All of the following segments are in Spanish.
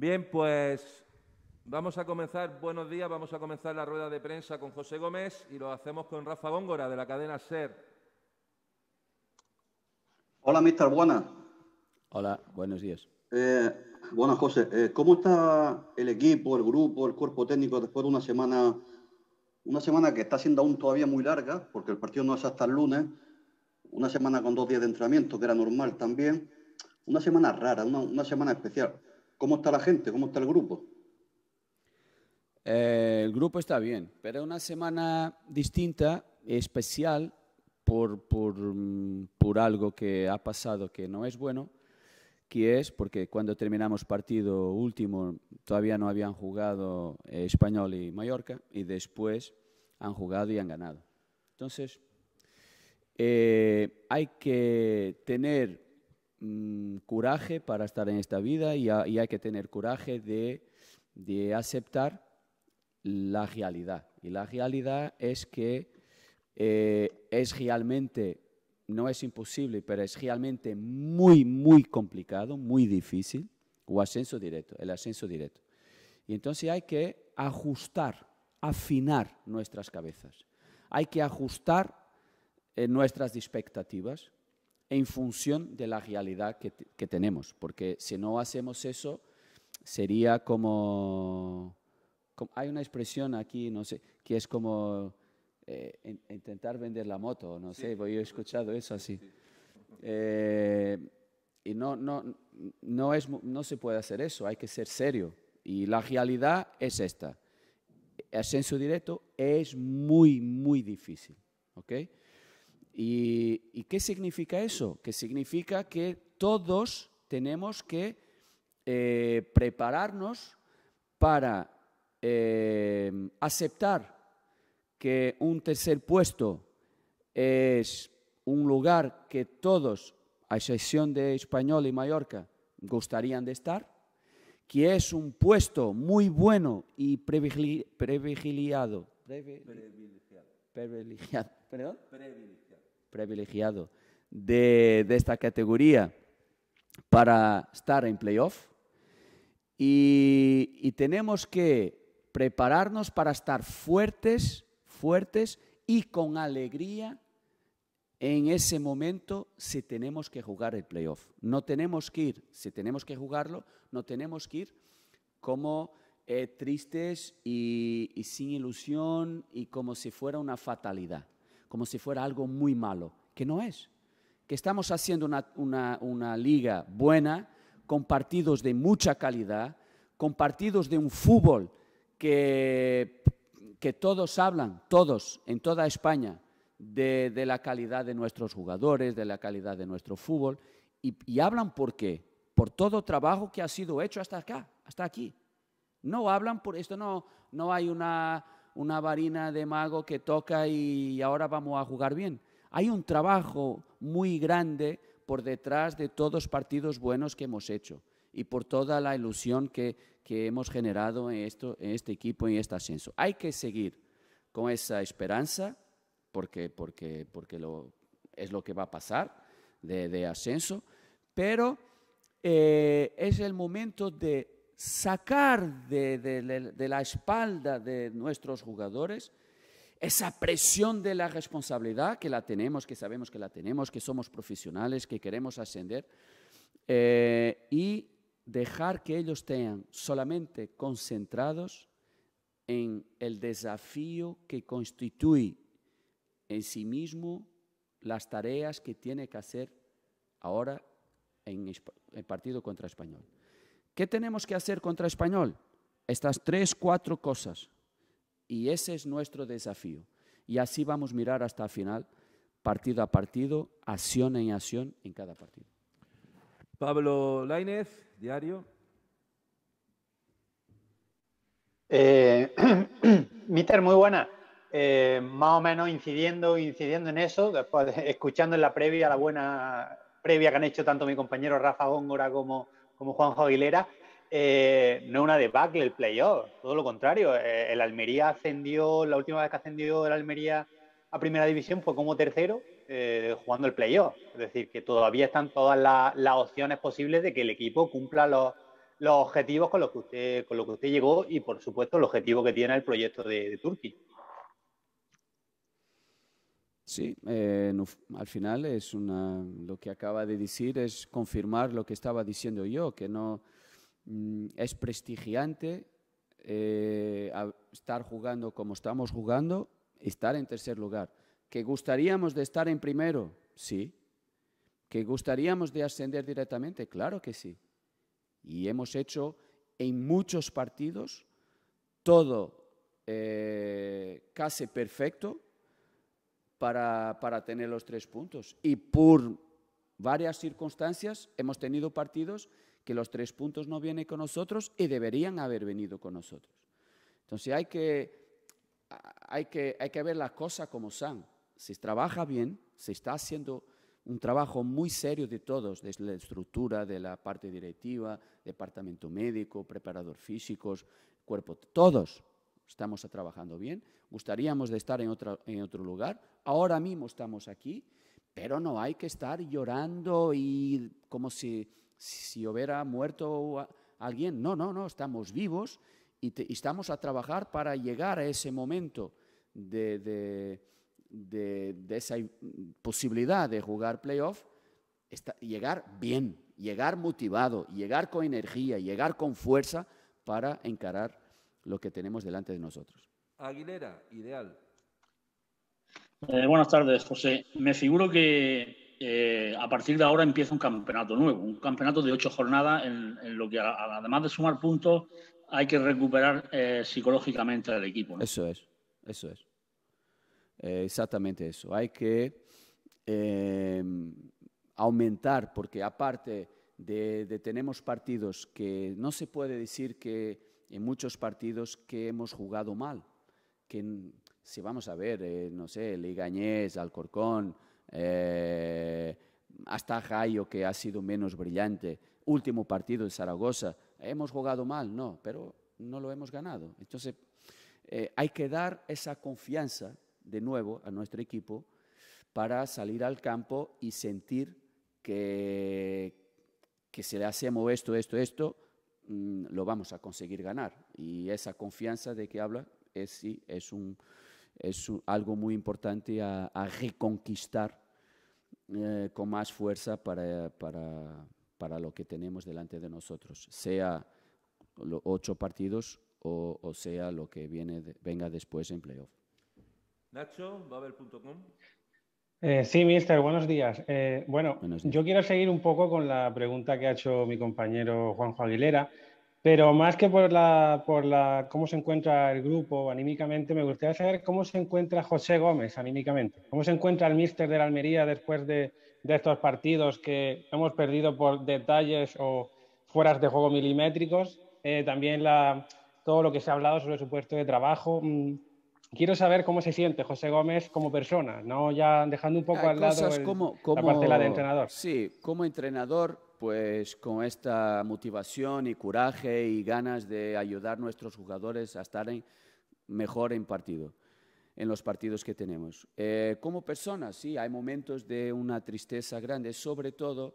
Bien, pues vamos a comenzar, buenos días, vamos a comenzar la rueda de prensa con José Gómez y lo hacemos con Rafa Góngora de la cadena SER. Hola, mister, buenas. Hola, buenos días. Eh, buenas, José. Eh, ¿Cómo está el equipo, el grupo, el cuerpo técnico después de una semana, una semana que está siendo aún todavía muy larga, porque el partido no es hasta el lunes, una semana con dos días de entrenamiento, que era normal también, una semana rara, una semana especial. ¿Cómo está la gente? ¿Cómo está el grupo? Eh, el grupo está bien, pero es una semana distinta, especial, por, por, mm, por, algo que ha pasado que no es bueno, que es porque cuando terminamos partido último todavía no habían jugado eh, Español y Mallorca y después han jugado y han ganado. Entonces, eh, hay que tener curaje mm, coraje para estar en esta vida y, hay que tener coraje de, de, aceptar la realidad. Y la realidad es que eh, es realmente, no es imposible, pero es realmente muy, muy complicado, muy difícil, o ascenso directo, el ascenso directo. Y entonces hay que ajustar, afinar nuestras cabezas. Hay que ajustar eh, nuestras expectativas en función de la realidad que, tenemos, porque si no hacemos eso, sería como, Hay una expresión aquí, no sé, que es como eh, intentar vender la moto, no sé, sé, yo he escuchado eso así. Eh, y no, no, no, es, no se puede hacer eso, hay que ser serio. Y la realidad es esta. ascenso directo es muy, muy difícil. ¿okay? ¿Y, qué significa eso? Que significa que todos tenemos que eh, prepararnos para eh, aceptar que un tercer puesto es un lugar que todos, a excepción de Español y Mallorca, gustarían de estar, que es un puesto muy bueno y privilegiado. Perdón privilegiado de, esta categoría para estar en playoff y, y tenemos que prepararnos para estar fuertes, fuertes y con alegría en ese momento si tenemos que jugar el playoff. No tenemos que ir, si tenemos que jugarlo, no tenemos que ir como eh, tristes y sin ilusión y como si fuera una fatalidad como si fuera algo muy malo, que no es. Que estamos haciendo una, liga buena, con partidos de mucha calidad, con partidos de un fútbol que, que todos hablan, todos, en toda España, de, la calidad de nuestros jugadores, de la calidad de nuestro fútbol, y, hablan por qué, por todo trabajo que ha sido hecho hasta acá, hasta aquí. No hablan por esto, no, no hay una, una varina de mago que toca y ahora vamos a jugar bien. Hay un trabajo muy grande por detrás de todos los partidos buenos que hemos hecho y por toda la ilusión que, hemos generado en, esto, en este equipo y en este ascenso. Hay que seguir con esa esperanza porque, porque, porque lo, es lo que va a pasar de, ascenso, pero eh, es el momento de sacar de, la espalda de nuestros jugadores esa presión de la responsabilidad que la tenemos, que sabemos que la tenemos, que somos profesionales, que queremos ascender, eh, y dejar que ellos tengan solamente concentrados en el desafío que constituye en sí mismo las tareas que tiene que hacer ahora en el partido contra Español. ¿Qué tenemos que hacer contra español? Estas tres, cuatro cosas. Y ese es nuestro desafío. Y así vamos a mirar hasta el final, partido a partido, acción en acción en cada partido. Pablo Lainez, diario. Eh, muy buena. Eh, más o menos incidiendo, incidiendo en eso, después escuchando en la previa, la buena previa que han hecho tanto mi compañero Rafa Góngora como, como Juanjo Aguilera, eh, no es una debacle el playoff, todo lo contrario. Eh, el Almería ascendió, la última vez que ascendió el Almería a primera división fue como tercero eh, jugando el playoff. Es decir, que todavía están todas las opciones posibles de que el equipo cumpla los, objetivos con los, que usted, con que usted llegó y, por supuesto, el objetivo que tiene el proyecto de Turquía. Sí, eh, al final es lo que acaba de decir es confirmar lo que estaba diciendo yo, que no mm, es prestigiante eh, estar jugando como estamos jugando, estar en tercer lugar. Que gustaríamos de estar en primero, sí. Que gustaríamos de ascender directamente, claro que sí. Y hemos hecho en muchos partidos todo eh, casi perfecto para, para tener los tres puntos. Y por varias circunstancias hemos tenido partidos que los tres puntos no vienen con nosotros y deberían haber venido con nosotros. Entonces hay que, hay que, hay que ver las cosas como son. Se trabaja bien, se está haciendo un trabajo muy serio de todos, desde la estructura, de la parte directiva, departamento médico, preparador físicos, cuerpo, todos, estamos trabajando bien, gustaríamos de estar en, otro lugar, ahora mismo estamos aquí, pero no hay que estar llorando y como si, hubiera muerto alguien. No, no, no, estamos vivos y, estamos a trabajar para llegar a ese momento de, esa posibilidad de jugar playoff, llegar bien, llegar motivado, llegar con energía, llegar con fuerza para encarar lo que tenemos delante de nosotros. Aguilera, ideal. Eh, buenas tardes, José. Me figuro que eh, a partir de ahora empieza un campeonato nuevo, un campeonato de ocho jornadas en, lo que, además de sumar puntos, hay que recuperar eh, psicológicamente al equipo. Eso es, eso es. exactamente eso. Hay que aumentar, porque aparte de, de tenemos partidos que no se puede decir que en muchos partidos que hemos jugado mal. Que, si vamos a ver, eh, no sé, Ligañés, Alcorcón, eh, hasta Jayo, que ha sido menos brillante, último partido de Zaragoza, hemos jugado mal, no, pero no lo hemos ganado. Entonces, eh, hay que dar esa confianza de nuevo a nuestro equipo para salir al campo y sentir que, que se le hacemos esto, esto, esto, Mm, lo vamos a conseguir ganar. Y esa confianza de que habla es, sí, es, un, es algo muy importante a, reconquistar eh, con más fuerza para, para, para, lo que tenemos delante de nosotros, sea los ocho partidos o, o sea lo que viene, venga después en playoff. Nacho, Babel.com. Eh, sí, mister, buenos días. Eh, bueno, yo quiero seguir un poco con la pregunta que ha hecho mi compañero Juanjo Aguilera, pero más que por la, por la cómo se encuentra el grupo anímicamente, me gustaría saber cómo se encuentra José Gómez anímicamente. ¿Cómo se encuentra el mister de la Almería después de, estos partidos que hemos perdido por detalles o fueras de juego milimétricos? Eh, también todo lo que se ha hablado sobre su puesto de trabajo. Mm, quiero saber cómo se siente José Gómez como persona, no ya dejando un poco al lado la como, de la de entrenador. Sí, como entrenador, pues con esta motivación y coraje y ganas de ayudar a nuestros jugadores a estar en, mejor en partido en los partidos que tenemos. Eh, como persona, sí, hay momentos de una tristeza grande, sobre todo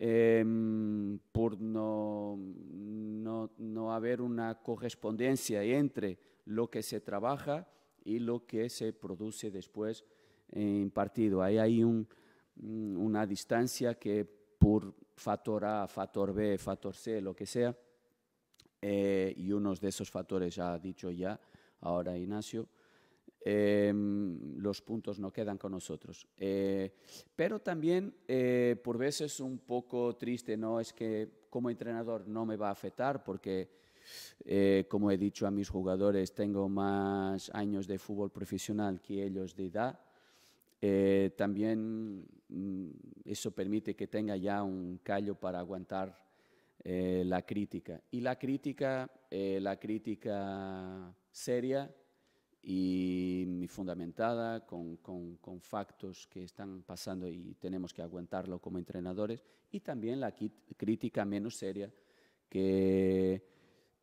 em, por no, no, no, haber una correspondencia entre lo que se trabaja y lo que se produce después eh, partido. Ahí hay mm, una distancia que por factor A, factor B, factor C, lo que sea, eh, y unos de esos factores ya ha dicho ya ahora Ignacio, em, los puntos no quedan con nosotros. Eh, pero también, por veces un poco triste, no es que como entrenador no me va a afectar porque eh, como he dicho a mis jugadores, tengo más años de fútbol profesional que ellos de edad. Eh, también mm, eso permite que tenga ya un callo para aguantar eh, la crítica. Y la crítica, la crítica seria y fundamentada con, con, con factos que están pasando y tenemos que aguantarlo como entrenadores. Y también la crítica menos seria que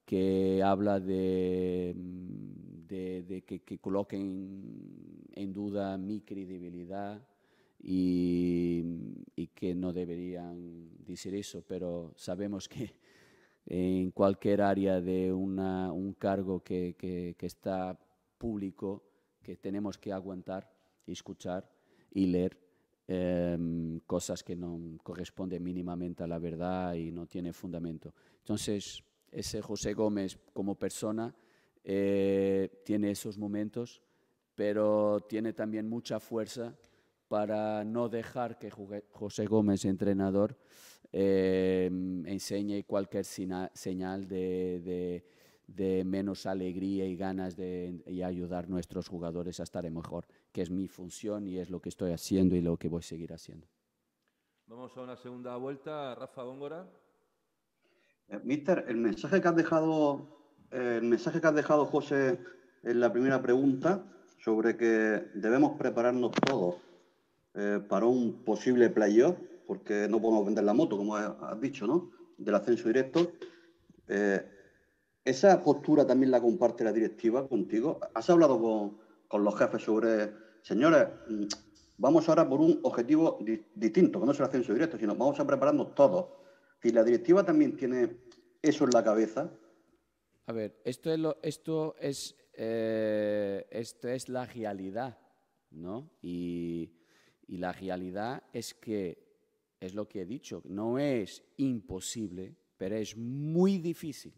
que habla de, mm, de, que, coloquen en duda mi credibilidad mm, y, que no deberían decir eso, pero sabemos que en cualquier área de un cargo que, que, está público, que tenemos que aguantar, escuchar y leer em, cosas que no corresponden mínimamente a la verdad y no tiene fundamento. Entonces, ese José Gómez como persona eh, tiene esos momentos, pero tiene también mucha fuerza para no dejar que José Gómez, entrenador, eh, enseñe cualquier señal de, menos alegría y ganas de ayudar a nuestros jugadores a estar mejor, que es mi función y es lo que estoy haciendo y lo que voy a seguir haciendo. Vamos a una segunda vuelta. Rafa Góngora. Eh, mister, el mensaje que has dejado, eh, el mensaje que has dejado, José, en la primera pregunta, sobre que debemos prepararnos todos eh, para un posible playoff, porque no podemos vender la moto, como has dicho, ¿no? Del ascenso directo. ¿Esa postura también la comparte la directiva contigo? ¿Has hablado con, los jefes sobre, señores, mm, vamos ahora por un objetivo distinto, que no es el ascenso directo, sino vamos a prepararnos todos? Y la directiva también tiene eso en la cabeza. A ver, esto es, esto es, eh, esto es la realidad, ¿no? Y, la realidad es que, es lo que he dicho, no es imposible, pero es muy difícil,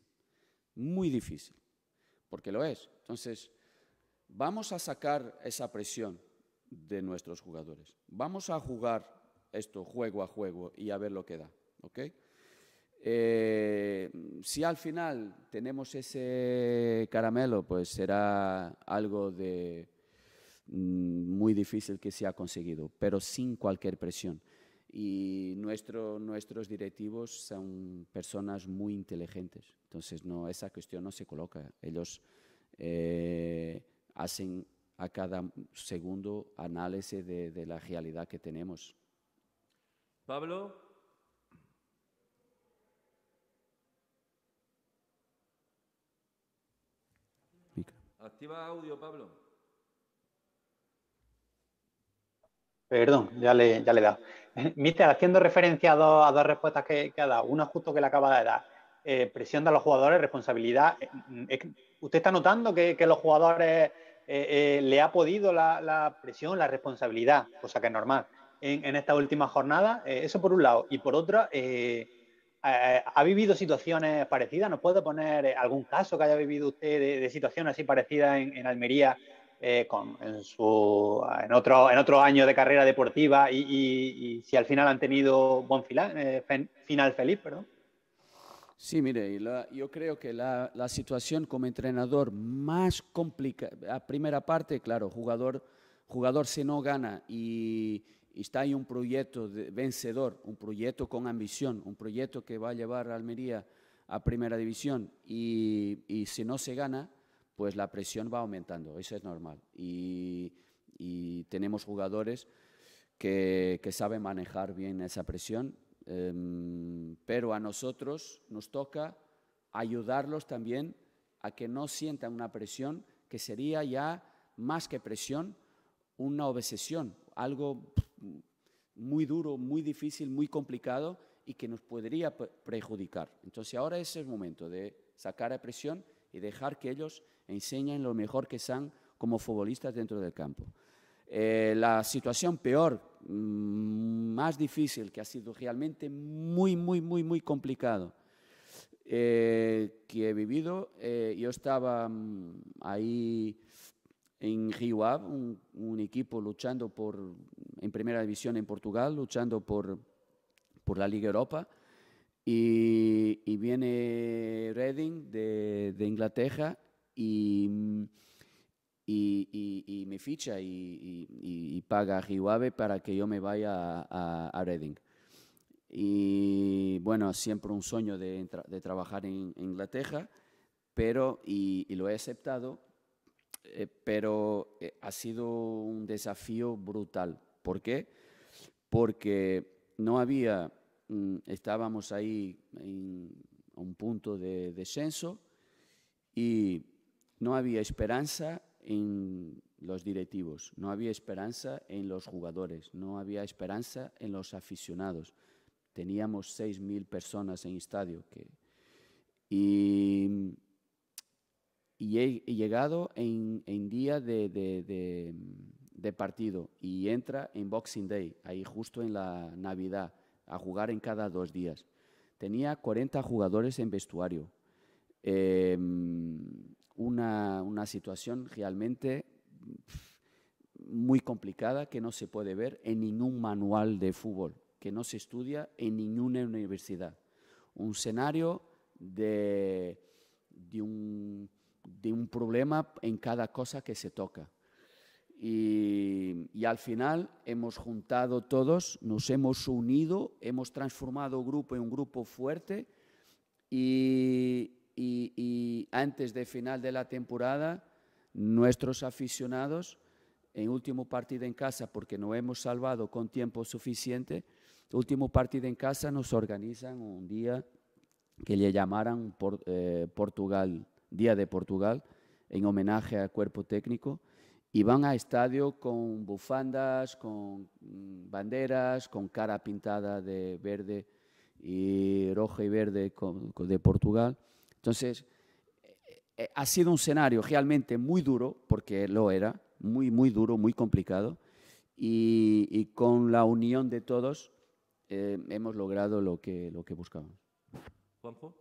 muy difícil, porque lo es. Entonces, vamos a sacar esa presión de nuestros jugadores. Vamos a jugar esto juego a juego y a ver lo que da, ¿ok? Eh, si al final tenemos ese caramelo, pues será algo de mm, muy difícil que se ha conseguido, pero sin cualquier presión. Y nuestro, nuestros directivos son personas muy inteligentes, entonces no, esa cuestión no se coloca. Ellos eh, hacen a cada segundo análisis de, de la realidad que tenemos. Pablo. Activa audio, Pablo. Perdón, ya le, ya le he dado. Mister, haciendo referencia a dos, respuestas que, ha dado, una justo que le acaba de dar, eh, presión de los jugadores, responsabilidad. Mm, ¿Usted está notando que, a los jugadores eh, eh, le ha podido la, presión, la responsabilidad, cosa que es normal, en, esta última jornada. eso por un lado. Y por otra, eh, eh, ¿ha vivido situaciones parecidas? ¿Nos puede poner eh, algún caso que haya vivido usted de, situación situaciones así parecidas en, Almería con, en, su, en, otro, en otro año de carrera deportiva y, si al final han tenido buen final, feliz? Perdón. Sí, mire, yo creo que la, situación como entrenador más complicada, a primera parte, claro, jugador, jugador si no gana y, está ahí un proyecto vencedor, un proyecto con ambición, un proyecto que va a llevar a Almería a primera división y, si no se gana, pues la presión va aumentando, eso es normal. Y, tenemos jugadores que, saben manejar bien esa presión, em, pero a nosotros nos toca ayudarlos también a que no sientan una presión que sería ya más que presión, una obsesión, algo muy duro, muy difícil, muy complicado y que nos podría perjudicar. Entonces ahora es el momento de sacar a presión y dejar que ellos enseñen lo mejor que son como futbolistas dentro del campo. Eh, la situación peor, mm, más difícil, que ha sido realmente muy, muy, muy, muy complicado eh, que he vivido, eh, yo estaba mm, ahí en Rio un, equipo luchando por en primera división en Portugal, luchando por, por la Liga Europa. Y, viene Reading de, Inglaterra y, me ficha y, paga a Riuave para que yo me vaya a, Reading. Y bueno, siempre un sueño de, trabajar en, Inglaterra, pero, y lo he aceptado, eh, pero eh, ha sido un desafío brutal ¿Por qué? Porque no había, mm, estábamos ahí en un punto de descenso y no había esperanza en los directivos, no había esperanza en los jugadores, no había esperanza en los aficionados. Teníamos 6.000 personas en estadio. Que, y, y he, llegado en, día de de partido y entra en Boxing Day, ahí justo en la Navidad, a jugar en cada dos días. Tenía 40 jugadores en vestuario. Em, una, una, situación realmente muy complicada que no se puede ver en ningún manual de fútbol, que no se estudia en ninguna universidad. Un escenario de, de, un, de un problema en cada cosa que se toca y, al final hemos juntado todos, nos hemos unido, hemos transformado el grupo en un grupo fuerte y, antes del final de la temporada nuestros aficionados en último partido en casa, porque no hemos salvado con tiempo suficiente, último partido en casa nos organizan un día que le llamaran por, eh, Portugal, Día de Portugal, en homenaje al cuerpo técnico y van a estadio con bufandas, con mm, banderas, con cara pintada de verde y roja y verde de Portugal. Entonces, eh, eh, ha sido un escenario realmente muy duro, porque lo era, muy, muy duro, muy complicado, y, con la unión de todos eh, hemos logrado lo que, lo que buscábamos. Juanjo.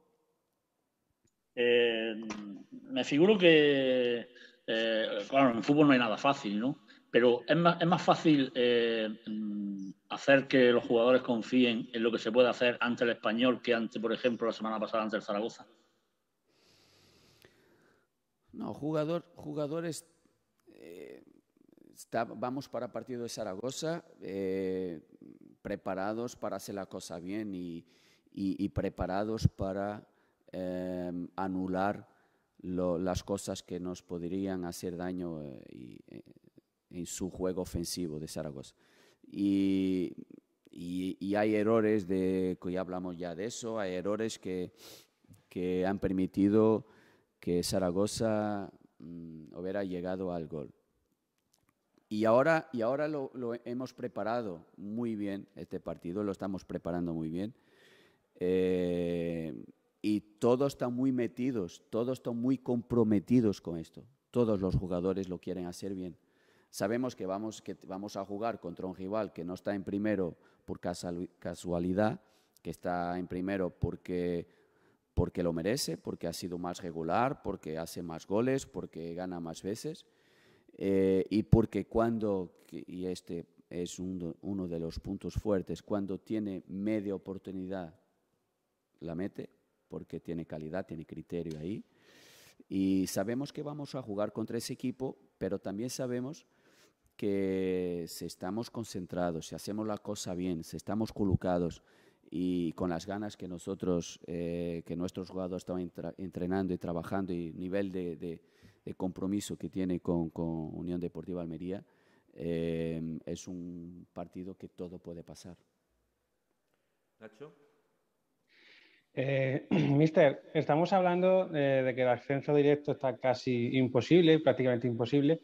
me figuro que eh, claro, en fútbol no hay nada fácil, ¿no? Pero es más, fácil eh, mm, hacer que los jugadores confíen en lo que se puede hacer ante el español que ante, por ejemplo, la semana pasada ante el Zaragoza. No, jugadores. Eh, vamos para partido de Zaragoza preparados para hacer la cosa bien y, preparados para anular las cosas que nos podrían hacer daño eh, eh, en su juego ofensivo de Zaragoza. Y, hay errores, de, ya hablamos ya de eso, hay errores que, que han permitido que Zaragoza mm, hubiera llegado al gol. Y ahora, y ahora lo, hemos preparado muy bien, este partido lo estamos preparando muy bien. Eh, y todos están muy metidos, todos están muy comprometidos con esto. Todos los jugadores lo quieren hacer bien. Sabemos que vamos, que vamos a jugar contra un rival que no está en primero por casualidad, que está en primero porque, porque lo merece, porque ha sido más regular, porque hace más goles, porque gana más veces. Eh, y porque cuando, y este es uno de los puntos fuertes, cuando tiene media oportunidad, la mete, porque tiene calidad, tiene criterio ahí. Y sabemos que vamos a jugar contra ese equipo, pero también sabemos que si estamos concentrados, si hacemos la cosa bien, si estamos colocados y con las ganas que nosotros, eh, que nuestros jugadores están entrenando y trabajando y nivel de, compromiso que tiene con, Unión Deportiva Almería, eh, es un partido que todo puede pasar. Nacho. Eh, mister, estamos hablando eh, de, que el ascenso directo está casi imposible, prácticamente imposible,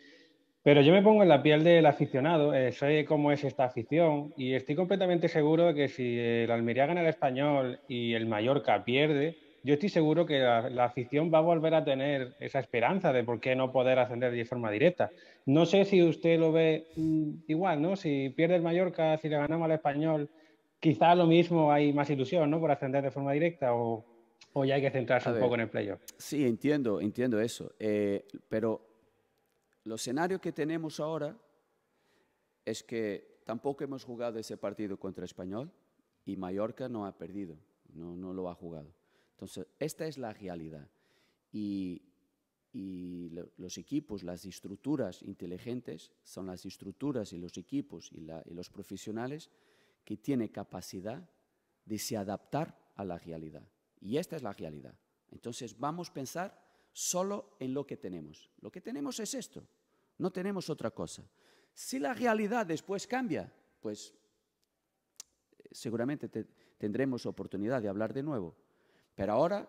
pero yo me pongo en la piel del aficionado, eh, sé cómo es esta afición y estoy completamente seguro de que si el Almería gana el español y el Mallorca pierde, yo estoy seguro que la, afición va a volver a tener esa esperanza de por qué no poder ascender de forma directa. No sé si usted lo ve mm, igual, ¿no? Si pierde el Mallorca, si le ganamos al español quizá lo mismo hay más ilusión, ¿no? Por ascender de forma directa o, ya hay que centrarse un poco en el playoff. Sí, entiendo, entiendo eso. Eh, pero los escenarios que tenemos ahora es que tampoco hemos jugado ese partido contra Español y Mallorca no ha perdido, no, no lo ha jugado. Entonces, esta es la realidad. Y, y los equipos, las estructuras inteligentes, son las estructuras y los equipos y, y los profesionales que tiene capacidad de se adaptar a la realidad. Y esta es la realidad. Entonces vamos a pensar solo en lo que tenemos. Lo que tenemos es esto, no tenemos otra cosa. Si la realidad después cambia, pues eh, seguramente tendremos oportunidad de hablar de nuevo. Pero ahora,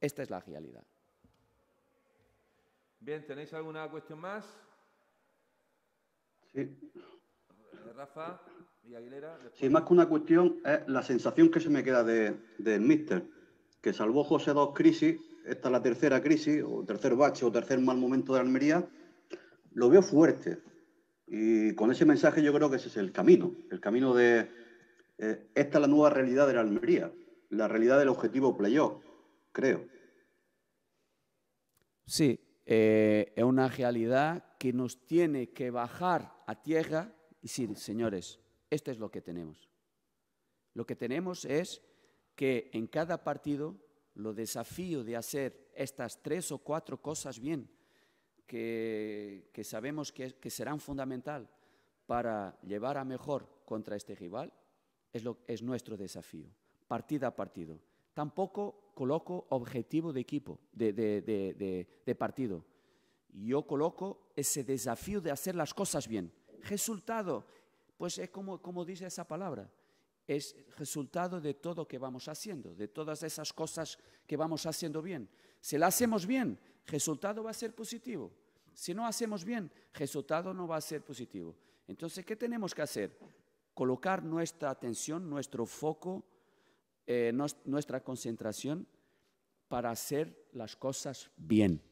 esta es la realidad. Bien, ¿tenéis alguna cuestión más? Sí. Rafa. Sí, más que una cuestión, es la sensación que se me queda del de Mister, que salvó José dos crisis, esta es la tercera crisis, o tercer bache, o tercer mal momento de Almería, lo veo fuerte. Y con ese mensaje yo creo que ese es el camino, el camino de eh, esta es la nueva realidad de la Almería, la realidad del objetivo playoff, creo. Sí, eh, es una realidad que nos tiene que bajar a tierra y sin señores, esto es lo que tenemos. Lo que tenemos es que en cada partido lo desafío de hacer estas tres o cuatro cosas bien, que, sabemos que, que, serán fundamental para llevar a mejor contra este rival, es, lo, es nuestro desafío, partido a partido. Tampoco coloco objetivo de equipo, de, de partido. Yo coloco ese desafío de hacer las cosas bien. Resultado, pues es como, dice esa palabra, es resultado de todo que vamos haciendo, de todas esas cosas que vamos haciendo bien. Si la hacemos bien, resultado va a ser positivo. Si no hacemos bien, resultado no va a ser positivo. Entonces, ¿qué tenemos que hacer? Colocar nuestra atención, nuestro foco, eh, nuestra concentración para hacer las cosas bien.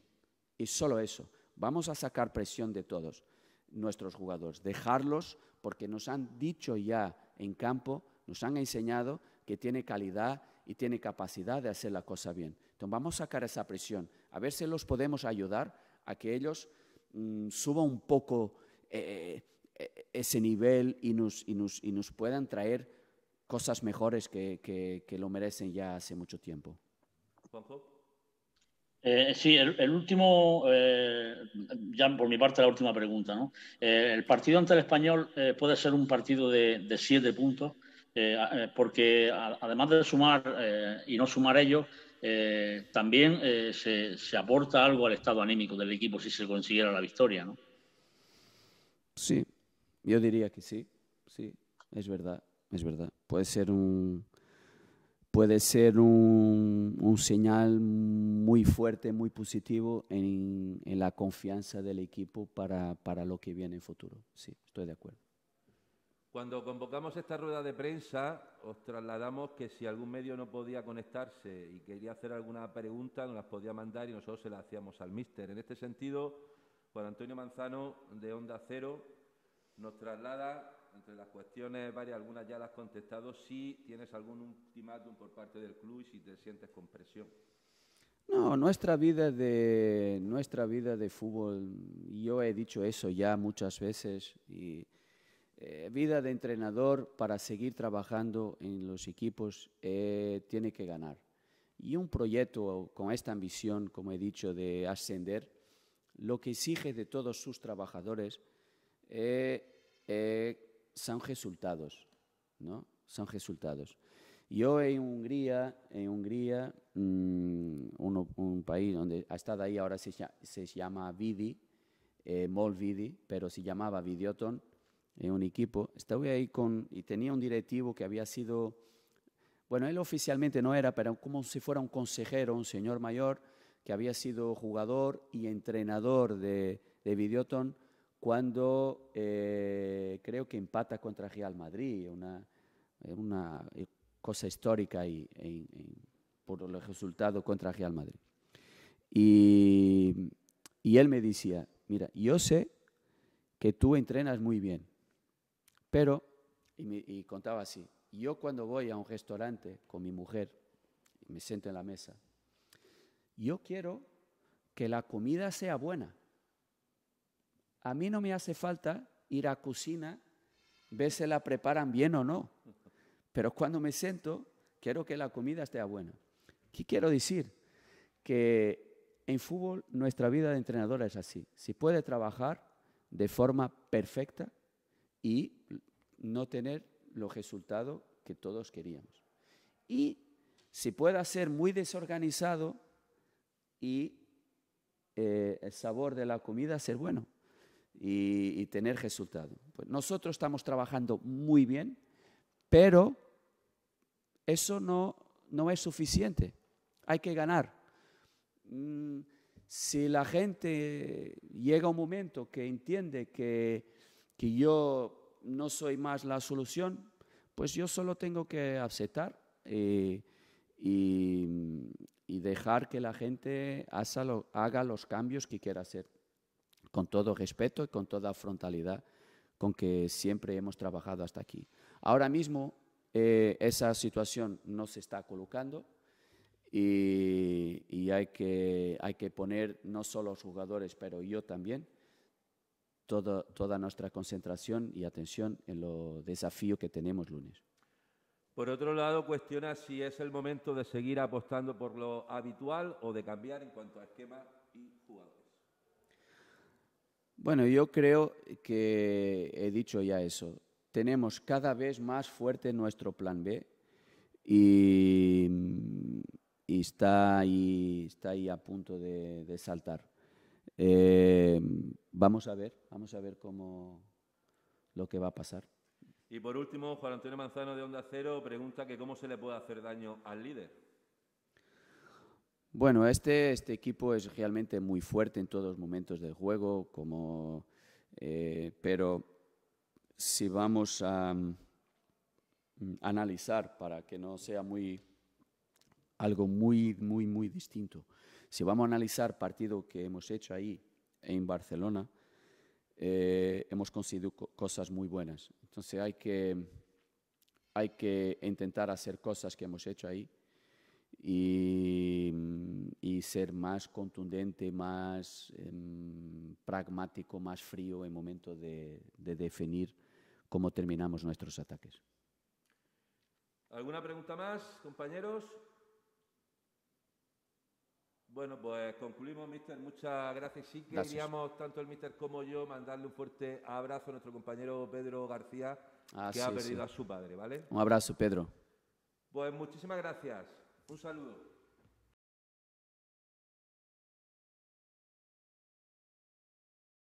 Y solo eso. Vamos a sacar presión de todos nuestros jugadores, dejarlos porque nos han dicho ya en campo, nos han enseñado que tiene calidad y tiene capacidad de hacer la cosa bien. Entonces vamos a sacar esa presión, a ver si los podemos ayudar a que ellos mm, suban un poco eh, eh, eh, ese nivel y nos, y, nos, puedan traer cosas mejores que, lo merecen ya hace mucho tiempo. Eh, sí, el, último, eh, ya por mi parte la última pregunta, ¿no? Eh, el partido ante el español puede ser un partido de, siete puntos, porque además de sumar y no sumar ellos, también se, se, aporta algo al estado anímico del equipo si se consiguiera la victoria, ¿no? Sí, yo diría que sí, sí, es verdad, es verdad. Puede ser un, puede ser un, señal muy fuerte, muy positivo en, la confianza del equipo para, lo que viene en futuro. Sí, estoy de acuerdo. Cuando convocamos esta rueda de prensa, os trasladamos que si algún medio no podía conectarse y quería hacer alguna pregunta, nos las podía mandar y nosotros se la hacíamos al míster. En este sentido, Juan Antonio Manzano, de Onda Cero, nos traslada entre las cuestiones varias, algunas ya las has contestado, si tienes algún ultimátum por parte del club y si te sientes con presión. No, nuestra vida de nuestra vida de fútbol, yo he dicho eso ya muchas veces y eh, vida de entrenador para seguir trabajando en los equipos eh, tiene que ganar. Y un proyecto con esta ambición, como he dicho, de ascender, lo que exige de todos sus trabajadores eh, eh son resultados, ¿no?, son resultados. Yo en Hungría, en Hungría, mm, un país donde ha estado ahí, ahora se, se llama Vidi, eh, Mol Vidi, pero se llamaba Vidioton, en eh, un equipo. Estaba ahí con, y tenía un directivo que había sido, bueno, él oficialmente no era, pero como si fuera un consejero, un señor mayor, que había sido jugador y entrenador de, Vidioton, cuando eh, creo que empata contra Real Madrid, una, eh, eh, cosa histórica e, e, por el resultado contra Real Madrid. Y, él me decía, mira, yo sé que tú entrenas muy bien, pero, y, me, y, contaba así, yo cuando voy a un restaurante con mi mujer, y me siento en la mesa, yo quiero que la comida sea buena. A mí no me hace falta ir a cocina, ver si la preparan bien o no. Pero cuando me siento, quiero que la comida esté buena. ¿Qué quiero decir? Que en fútbol nuestra vida de entrenador es así. Si puede trabajar de forma perfecta y no tener los resultados que todos queríamos. Y si puede ser muy desorganizado y eh, el sabor de la comida ser bueno y, tener resultado. Pues nosotros estamos trabajando muy bien, pero eso no, no es suficiente. Hay que ganar. Mm, si la gente llega a un momento que entiende que, yo no soy más la solución, pues yo solo tengo que aceptar eh, y, dejar que la gente haga los cambios que quiera hacer con todo respeto y con toda frontalidad con que siempre hemos trabajado hasta aquí. Ahora mismo eh, esa situación no se está colocando y, hay, que, hay que poner no solo los jugadores, pero yo también, toda, toda nuestra concentración y atención en los desafíos que tenemos lunes. Por otro lado, cuestiona si es el momento de seguir apostando por lo habitual o de cambiar en cuanto a esquema y jugador? Bueno, yo creo que he dicho ya eso. Tenemos cada vez más fuerte nuestro plan B y, está, ahí, está ahí a punto de, saltar. Eh, vamos a ver, vamos a ver cómo lo que va a pasar. Y por último, Juan Antonio Manzano de Onda Cero pregunta que cómo se le puede hacer daño al líder. Bueno, este, este equipo es realmente muy fuerte en todos los momentos del juego, como, eh, pero si vamos a mm, analizar para que no sea muy, algo muy, muy, muy distinto, si vamos a analizar partido que hemos hecho ahí en Barcelona, eh, hemos conseguido cosas muy buenas. Entonces hay que, hay que intentar hacer cosas que hemos hecho ahí y y ser más contundente, más em, pragmático, más frío en momento de, definir cómo terminamos nuestros ataques. ¿Alguna pregunta más, compañeros? Bueno, pues concluimos, mister. Muchas gracias. Sí que gracias. queríamos, tanto el Míster como yo, mandarle un fuerte abrazo a nuestro compañero Pedro García, ah, que ha perdido a su padre, ¿vale? Un abrazo, Pedro. Pues muchísimas gracias. Un saludo.